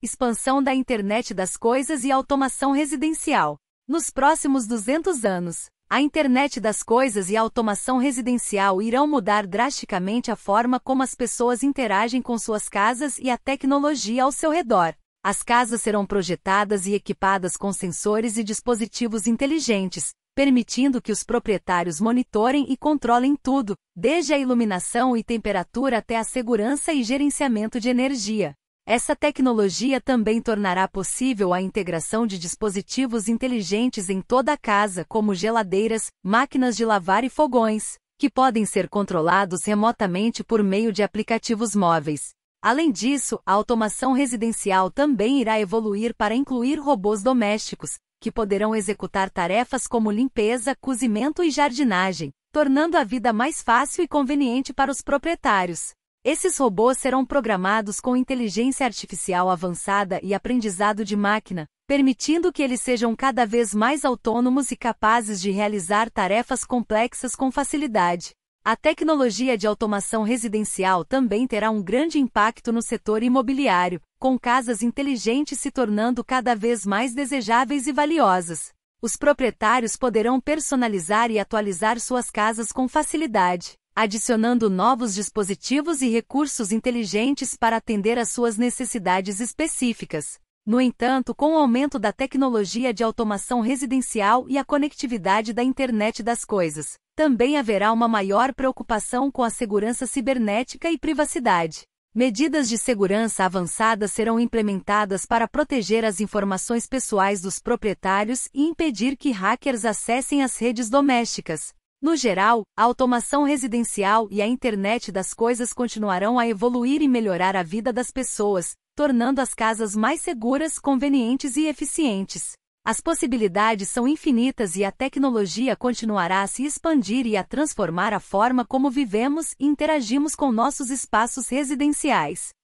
expansão da internet das coisas e automação residencial. Nos próximos 200 anos, a internet das coisas e a automação residencial irão mudar drasticamente a forma como as pessoas interagem com suas casas e a tecnologia ao seu redor. As casas serão projetadas e equipadas com sensores e dispositivos inteligentes, permitindo que os proprietários monitorem e controlem tudo, desde a iluminação e temperatura até a segurança e gerenciamento de energia. Essa tecnologia também tornará possível a integração de dispositivos inteligentes em toda a casa, como geladeiras, máquinas de lavar e fogões, que podem ser controlados remotamente por meio de aplicativos móveis. Além disso, a automação residencial também irá evoluir para incluir robôs domésticos, que poderão executar tarefas como limpeza, cozimento e jardinagem, tornando a vida mais fácil e conveniente para os proprietários. Esses robôs serão programados com inteligência artificial avançada e aprendizado de máquina, permitindo que eles sejam cada vez mais autônomos e capazes de realizar tarefas complexas com facilidade. A tecnologia de automação residencial também terá um grande impacto no setor imobiliário, com casas inteligentes se tornando cada vez mais desejáveis e valiosas. Os proprietários poderão personalizar e atualizar suas casas com facilidade adicionando novos dispositivos e recursos inteligentes para atender às suas necessidades específicas. No entanto, com o aumento da tecnologia de automação residencial e a conectividade da internet das coisas, também haverá uma maior preocupação com a segurança cibernética e privacidade. Medidas de segurança avançadas serão implementadas para proteger as informações pessoais dos proprietários e impedir que hackers acessem as redes domésticas, no geral, a automação residencial e a internet das coisas continuarão a evoluir e melhorar a vida das pessoas, tornando as casas mais seguras, convenientes e eficientes. As possibilidades são infinitas e a tecnologia continuará a se expandir e a transformar a forma como vivemos e interagimos com nossos espaços residenciais.